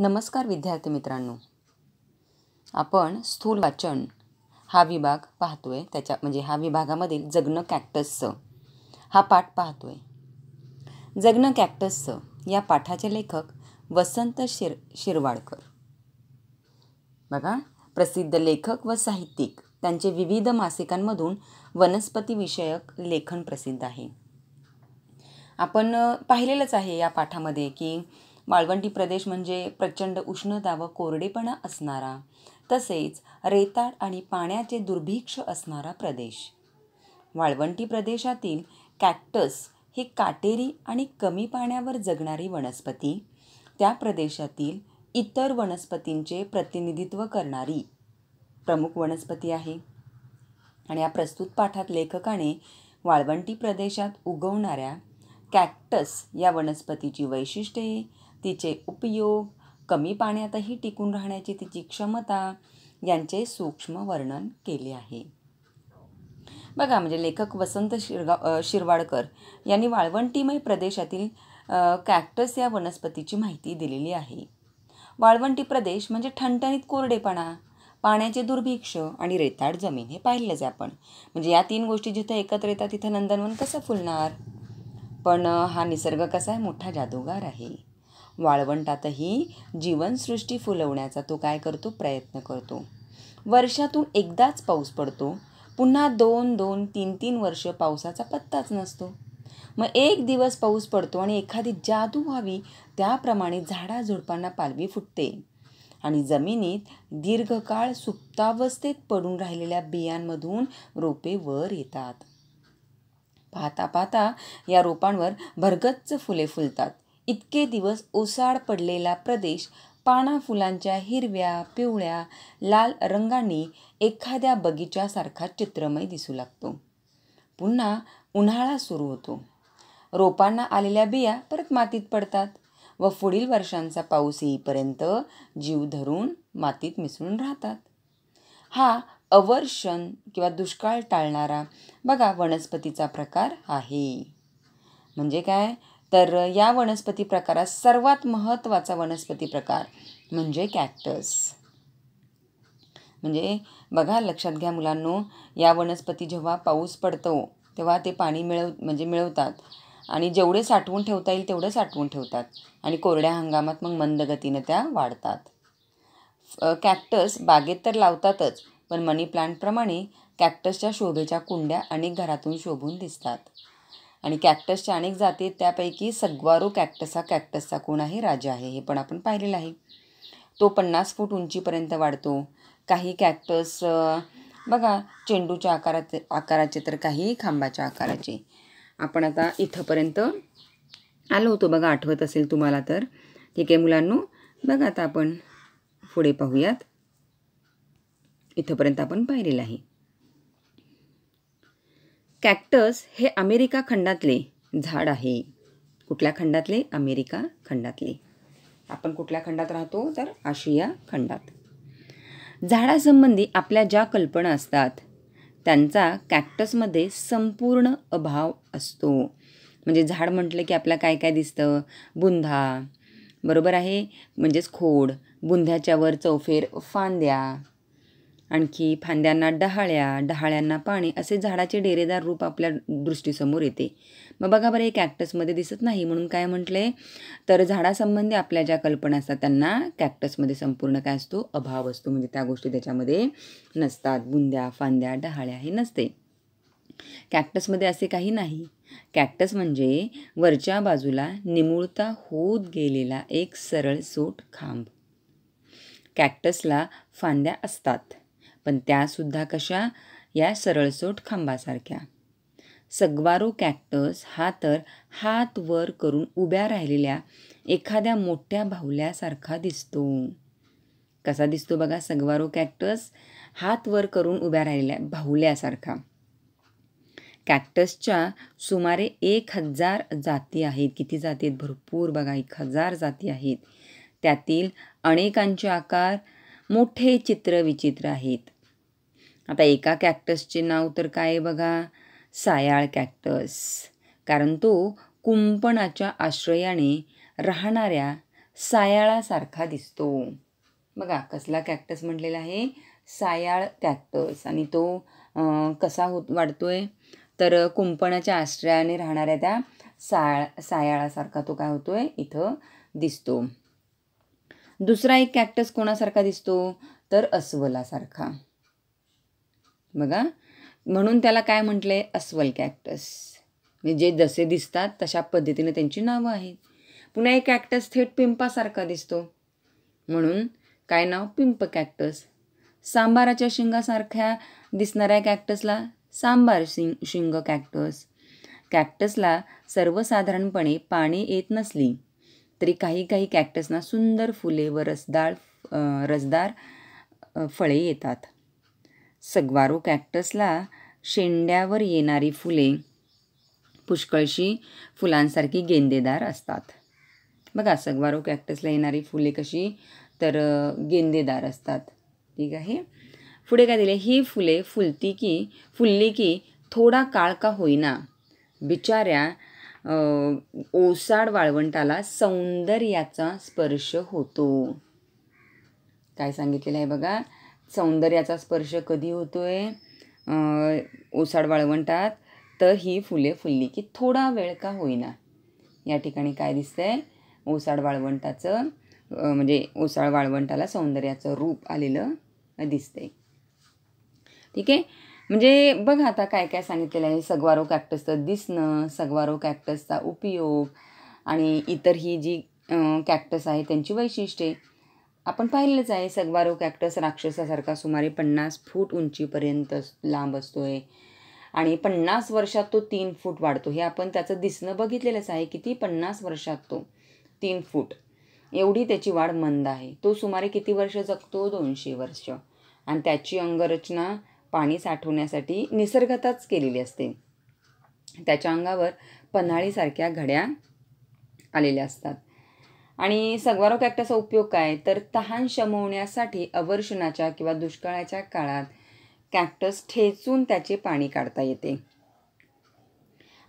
नमस्कार विद्यार्थी मित्रांनो आपण स्थूल वाचन हा विभाग पाहतो आहे त्याच्या म्हणजे हा विभागामधील जगणं कॅक्टसचं हा पाठ पाहतो आहे जगणं कॅक्टसचं या पाठाचे लेखक वसंत शिर शिरवाडकर बघा प्रसिद्ध लेखक व साहित्यिक त्यांचे विविध मासिकांमधून वनस्पतीविषयक लेखन प्रसिद्ध आहे आपण पाहिलेलंच आहे या पाठामध्ये की वाळवंटी प्रदेश म्हणजे प्रचंड उष्णता व कोरडेपणा असणारा तसेच रेताड आणि पाण्याचे दुर्भिक्ष असणारा प्रदेश वाळवंटी प्रदेशातील कॅक्टस ही काटेरी आणि कमी पाण्यावर जगणारी वनस्पती त्या प्रदेशातील इतर वनस्पतींचे प्रतिनिधित्व करणारी प्रमुख वनस्पती आहे आणि या प्रस्तुत पाठात लेखकाने वाळवंटी प्रदेशात उगवणाऱ्या कॅक्टस या वनस्पतीची वैशिष्ट्ये तिचे उपयोग कमी पाण्यातही टिकून राहण्याची तिची क्षमता यांचे सूक्ष्म वर्णन केले आहे बघा म्हणजे लेखक वसंत शिरगा शिरवाडकर यांनी वाळवंटीमय प्रदेशातील कॅक्टस या वनस्पतीची माहिती दिलेली आहे वाळवंटी प्रदेश म्हणजे ठणठणीत कोरडेपणा पाण्याचे दुर्भिक्ष आणि रेताड जमीन हे पाहिलंच आपण म्हणजे या तीन गोष्टी जिथं एकत्र येतात तिथं नंदनवन कसं फुलणार पण हा निसर्ग कसा आहे मोठा जादूगार आहे वाळवंटातही जीवनसृष्टी फुलवण्याचा तो काय करतो प्रयत्न करतो वर्षातून एकदाच पाऊस पडतो पुन्हा दोन दोन तीन तीन वर्ष पावसाचा पत्ताच नसतो मग एक दिवस पाऊस पडतो आणि एखादी जादू व्हावी त्याप्रमाणे झाडाझुडपांना पालवी फुटते आणि जमिनीत दीर्घकाळ सुप्तावस्थेत पडून राहिलेल्या बियांमधून रोपे वर येतात पाहता पाहता या रोपांवर भरगच्च फुले फुलतात इतके दिवस ओसाड पडलेला प्रदेश पाना फुलांच्या हिरव्या पिवळ्या लाल रंगांनी एखाद्या बगीच्यासारखा चित्रमय दिसू लागतो पुन्हा उन्हाळा सुरू होतो रोपांना आलेल्या बिया परत मातीत पडतात व पुढील वर्षांचा पाऊस येईपर्यंत जीव धरून मातीत मिसळून राहतात हा अवर्षण किंवा दुष्काळ टाळणारा बघा वनस्पतीचा प्रकार आहे म्हणजे काय तर या वनस्पती प्रकारात सर्वात महत्त्वाचा वनस्पती प्रकार म्हणजे कॅक्टस म्हणजे बघा लक्षात घ्या मुलांनो या वनस्पती जेव्हा पाऊस पडतो तेव्हा ते पाणी मिळव म्हणजे मिळवतात आणि जेवढे साठवून ठेवता येईल तेवढं साठवून ठेवतात आणि कोरड्या हंगामात मग मंद गतीनं त्या वाढतात कॅक्टस बागेत तर लावतातच पण मनी प्लांटप्रमाणे कॅक्टसच्या शोभेच्या कुंड्या अनेक घरातून शोभून दिसतात आणि कॅक्टसच्या अनेक जाती आहेत त्यापैकी सगवारो कॅक्टस हा कॅक्टसचा कोण आहे राजा आहे हे पण आपण पाहिलेलं आहे तो पन्नास फूट उंचीपर्यंत वाढतो काही कॅक्टस बघा चेंडूच्या आकाराचे आकाराचे तर काही खांबाच्या आकाराचे आपण आता इथंपर्यंत आलो होतो बघा आठवत असेल तुम्हाला तर ठीक आहे मुलांनो बघा आता आपण पुढे पाहूयात इथंपर्यंत आपण पाहिलेलं आहे कॅक्टस हे अमेरिका खंडातले झाड आहे कुठल्या खंडातले अमेरिका खंडातले आपण कुठल्या खंडात राहतो तर आशिया खंडात झाडासंबंधी आपल्या ज्या कल्पना असतात त्यांचा कॅक्टसमध्ये संपूर्ण अभाव असतो म्हणजे झाड म्हटलं की आपल्याला काय काय दिसतं बुंधा बरोबर आहे म्हणजेच खोड बुंध्याच्यावर चौफेर फांद्या आणखी फांद्यांना डहाळ्या डहाळ्यांना पाणी असे झाडाचे डेरेदार रूप आपल्या दृष्टीसमोर येते मग बघा बरं हे कॅक्टसमध्ये दिसत नाही म्हणून काय म्हटले तर झाडासंबंधी आपल्या ज्या कल्पना असतात त्यांना कॅक्टसमध्ये संपूर्ण काय असतो अभाव असतो म्हणजे त्या गोष्टी त्याच्यामध्ये नसतात बुंद्या फांद्या डहाळ्या हे नसते कॅक्टसमध्ये असे काही नाही कॅक्टस म्हणजे वरच्या बाजूला निमुळता होत गेलेला एक सरळ सोट खांब कॅक्टसला फांद्या असतात पण त्यासुद्धा कशा या सरळसोट खांबासारख्या सगवारो कॅक्टस हा तर हात वर करून उभ्या राहिलेल्या एखाद्या मोठ्या भावल्यासारखा दिसतो कसा दिसतो बघा सगवारो कॅक्टस हात वर करून उभ्या राहिलेल्या भावल्यासारखा कॅक्टसच्या सुमारे एक हजार जाती आहेत किती जाती आहेत भरपूर बघा एक हजार जाती आहेत त्यातील अनेकांचे आकार मोठे चित्र विचित्र आहेत आता एका कॅक्टसचे नाव तर काय बघा सायाळ कॅक्टस कारण तो कुंपणाच्या आश्रयाने राहणाऱ्या सायाळासारखा दिसतो बघा कसला कॅक्टस म्हटलेला आहे सायाळ कॅक्टस आणि तो कसा होत वाढतोय तर कुंपणाच्या आश्रयाने राहणाऱ्या त्या साळ सायाळासारखा तो काय होतोय इथं दिसतो दुसरा एक कॅक्टस कोणासारखा दिसतो तर अस्वलासारखा बघा म्हणून त्याला काय म्हटलं आहे अस्वल कॅक्टस म्हणजे जे जसे दिसतात तशा पद्धतीने त्यांची नावं आहेत पुन्हा एक कॅक्टस थेट पिंपासारखा दिसतो म्हणून काय नाव पिंप कॅक्टस सांबाराच्या शिंगासारख्या दिसणाऱ्या कॅक्टसला सांबार शिंग शिंग कॅक्टस कॅक्टसला सर्वसाधारणपणे पाणी येत नसली तरी काही काही कॅक्टसना सुंदर फुले व रसदार रसदार फळे येतात सगवारो कॅक्टसला शेंड्यावर येणारी फुले पुष्कळशी फुलांसारखी गेंदेदार असतात बघा सगवारो कॅक्टसला येणारी फुले कशी तर गेंदेदार असतात ठीक आहे पुढे काय दिले ही फुले फुलती की फुलली की थोडा काळ का होईना बिचाऱ्या ओसाड वाळवंटाला सौंदर्याचा स्पर्श होतो काय सांगितलेलं आहे बघा सौंदर्याचा स्पर्श कधी होतोय ओसाड वाळवंटात तर ही फुले फुलली की थोडा वेळ का होईना या ठिकाणी काय दिसतंय ओसाड वाळवंटाचं म्हणजे ओसाळ वाळवंटाला सौंदर्याचं रूप आलेलं दिसतंय ठीक आहे म्हणजे बघा आता काय काय सांगितलेलं आहे सगवारो कॅक्टसचं दिसणं सगवारो कॅक्टसचा उपयोग आणि इतर ही जी कॅक्टस आहे त्यांची वैशिष्ट्ये आपण पाहिलेलंच आहे सगवारो कॅक्टस राक्षसासारखा सुमारे पन्नास फूट उंचीपर्यंत लांब असतो आहे आणि पन्नास वर्षात तो तीन फूट वाढतो हे आपण त्याचं दिसणं बघितलेलंच आहे किती पन्नास वर्षात तो तीन फूट एवढी त्याची वाढ मंद आहे तो सुमारे किती वर्ष जगतो दोनशे वर्ष आणि त्याची अंगरचना पाणी साठवण्यासाठी निसर्गताच केलेली असते त्याच्या अंगावर पन्हाळीसारख्या घड्या आलेल्या असतात आणि सगवारो कॅक्टसचा उपयोग काय तर तहान शमवण्यासाठी अवर्षणाच्या किंवा दुष्काळाच्या काळात कॅक्टस ठेचून त्याचे पाणी काढता येते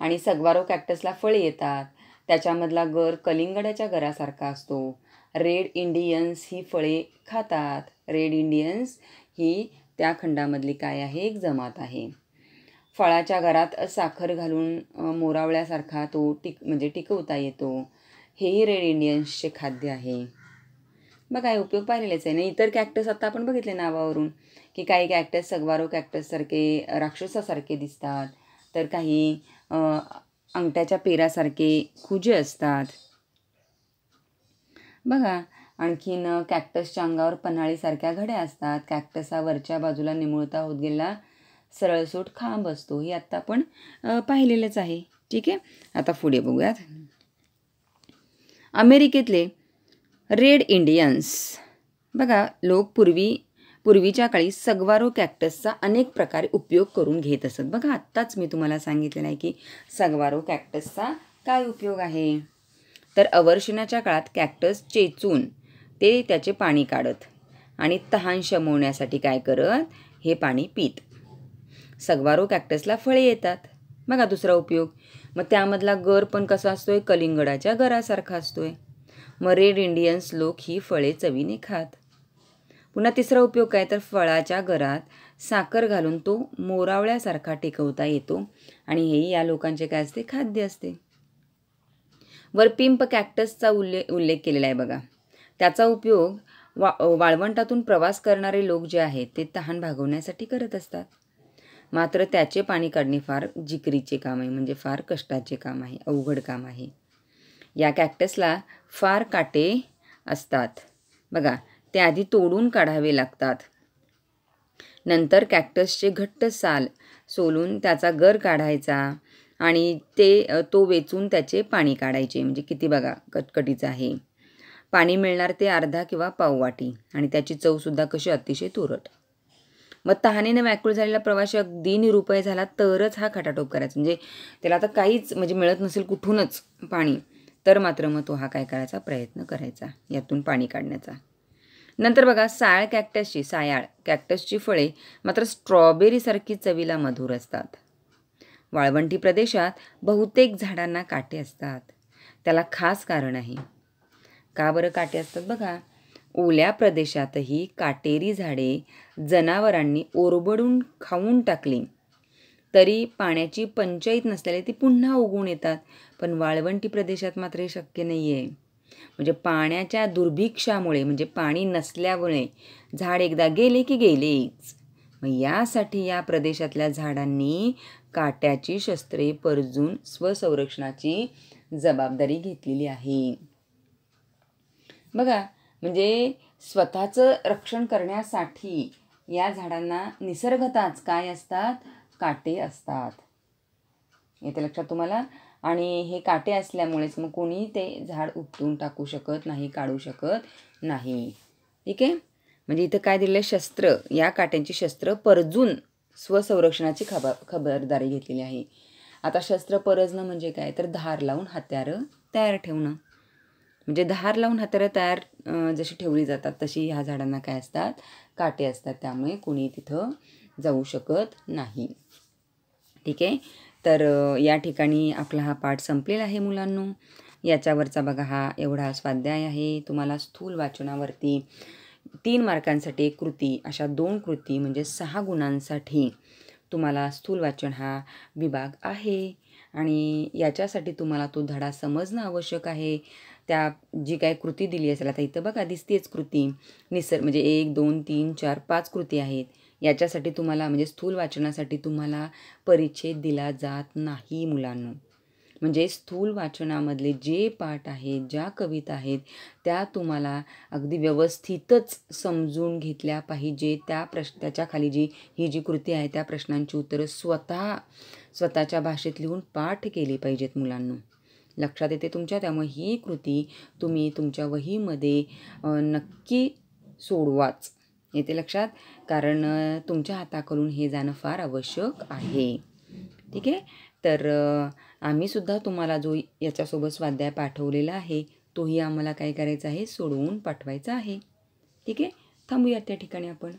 आणि सगवारो कॅक्टसला फळे येतात त्याच्यामधला गर कलिंगडाच्या घरासारखा असतो रेड इंडियन्स ही फळे खातात रेड इंडियन्स ही त्या खंडामधली काय आहे एक जमात आहे फळाच्या घरात साखर घालून मोरावळ्यासारखा तो टिक म्हणजे टिकवता येतो हेही रेड इंडियन्सचे खाद्य आहे बघा हे उपयोग पाहिलेलेच आहे नाही इतर कॅक्टस आता आपण बघितले नावावरून की काही कॅक्टस सगवारो कॅक्टससारखे राक्षसासारखे दिसतात तर काही अंगठ्याच्या पेरासारखे खुजे असतात बघा आणखीन कॅक्टसच्या अंगावर पन्हाळीसारख्या घड्या असतात कॅक्टसावरच्या वरच्या बाजूला निमुळता होत गेला सरळसूट खांब असतो हे आत्ता आपण पाहिलेलंच आहे ठीक आहे आता पुढे बघूयात अमेरिकेतले रेड इंडियन्स बघा लोक पूर्वी पूर्वीच्या काळी सगवारो कॅक्टसचा अनेक प्रकारे उपयोग करून घेत असत बघा आत्ताच मी तुम्हाला सांगितलेलं आहे की सगवारो कॅक्टसचा काय उपयोग आहे तर अवर्षणाच्या काळात कॅक्टस चेचून ते त्याचे पाणी काढत आणि तहान शमवण्यासाठी काय करत हे पाणी पित सगवारो कॅक्टसला फळे येतात बघा दुसरा उपयोग मग त्यामधला गर पण कसा असतोय कलिंगडाच्या घरासारखा असतोय मग रेड इंडियन्स लोक ही फळे चवीने खात पुन्हा तिसरा उपयोग काय तर फळाच्या गरात साखर घालून तो मोरावळ्यासारखा टेकवता येतो आणि हे या लोकांचे काय असते खाद्य असते वर पिंप कॅक्टसचा उल्ले उल्लेख केलेला आहे बघा त्याचा उपयोग वा वाळवंटातून प्रवास करणारे लोक जे आहेत ते तहान भागवण्यासाठी करत असतात मात्र त्याचे पाणी काढणे फार जिकरीचे काम आहे म्हणजे फार कष्टाचे काम आहे अवघड काम आहे या कॅक्टसला फार काटे असतात बघा ते आधी तोडून काढावे लागतात नंतर कॅक्टसचे घट्ट साल सोलून त्याचा गर काढायचा आणि ते तो वेचून त्याचे पाणी काढायचे म्हणजे किती बघा कटकटीचं आहे पाणी मिळणार ते अर्धा किंवा पाववाटी आणि त्याची चवसुद्धा कशी अतिशय तुरट मग तहानेनं व्याकुळ झालेला प्रवासी अगदी निरुपय झाला तरच हा खटाटोप करायचा म्हणजे त्याला आता काहीच म्हणजे मिळत नसेल कुठूनच पाणी तर मात्र मग तो हा काय करायचा प्रयत्न करायचा यातून पाणी काढण्याचा नंतर बघा साळ कॅक्टसची सायाळ कॅक्टसची फळे मात्र स्ट्रॉबेरीसारखी चवीला मधुर असतात वाळवंटी प्रदेशात बहुतेक झाडांना काटे असतात त्याला खास कारण आहे का बरं काटे असतात बघा ओल्या प्रदेशातही काटेरी झाडे जनावरांनी ओरबडून खाऊन टाकली तरी पाण्याची पंचायत नसल्याने ती पुन्हा उगून येतात पण वाळवंटी प्रदेशात मात्र हे शक्य नाही आहे म्हणजे पाण्याच्या दुर्भिक्षामुळे म्हणजे पाणी नसल्यामुळे झाड एकदा गेले की गेलेच मग यासाठी या प्रदेशातल्या झाडांनी काट्याची शस्त्रे परजून स्वसंरक्षणाची जबाबदारी घेतलेली आहे बघा म्हणजे स्वतःचं रक्षण करण्यासाठी या झाडांना निसर्गताच काय असतात काटे असतात येते लक्षात तुम्हाला आणि हे काटे असल्यामुळेच मग कोणी ते झाड उपटून टाकू शकत नाही काढू शकत नाही ठीक आहे म्हणजे इथं काय दिलेलं शस्त्र या काट्यांची शस्त्र परजून स्वसंरक्षणाची खबा खबरदारी घेतलेली आहे आता शस्त्र परजणं म्हणजे काय तर धार लावून हत्यारं तयार ठेवणं म्हणजे धार लावून हत्यारं तयार जशी ठेवली जातात तशी ह्या झाडांना काय असतात काटे असतात त्यामुळे कुणी तिथं जाऊ शकत नाही ठीक आहे तर या ठिकाणी आपला हा पाठ संपलेला आहे मुलांनो याच्यावरचा बघा हा एवढा स्वाध्याय आहे तुम्हाला स्थूल वाचनावरती तीन मार्कांसाठी एक कृती अशा दोन कृती म्हणजे सहा गुणांसाठी तुम्हाला स्थूल वाचन हा विभाग आहे आणि याच्यासाठी तुम्हाला तो धडा समजणं आवश्यक आहे त्या जी काय कृती दिली असेल आता इथं बघा दिसतेच कृती निसर म्हणजे एक दोन तीन चार पाच कृती आहेत याच्यासाठी तुम्हाला म्हणजे स्थूल वाचनासाठी तुम्हाला परिच्छेद दिला जात नाही मुलांना म्हणजे स्थूल वाचनामधले जे पाठ आहेत ज्या कविता आहेत त्या तुम्हाला अगदी व्यवस्थितच समजून घेतल्या पाहिजे त्या प्रश्न त्याच्याखाली जी ही जी कृती आहे त्या प्रश्नांची उत्तरं स्वतः स्वतःच्या भाषेत लिहून पाठ केली पाहिजेत मुलांना लक्षात येते तुमच्या त्यामुळे ही कृती तुम्ही तुमच्या वहीमध्ये नक्की सोडवाच येते लक्षात कारण तुमच्या हाताकडून हे जाणं फार आवश्यक आहे ठीक आहे तर आम्हीसुद्धा तुम्हाला जो याच्यासोबत स्वाध्याय पाठवलेला आहे तोही आम्हाला काय करायचा आहे सोडवून पाठवायचा आहे ठीक आहे थांबूया त्या ठिकाणी आपण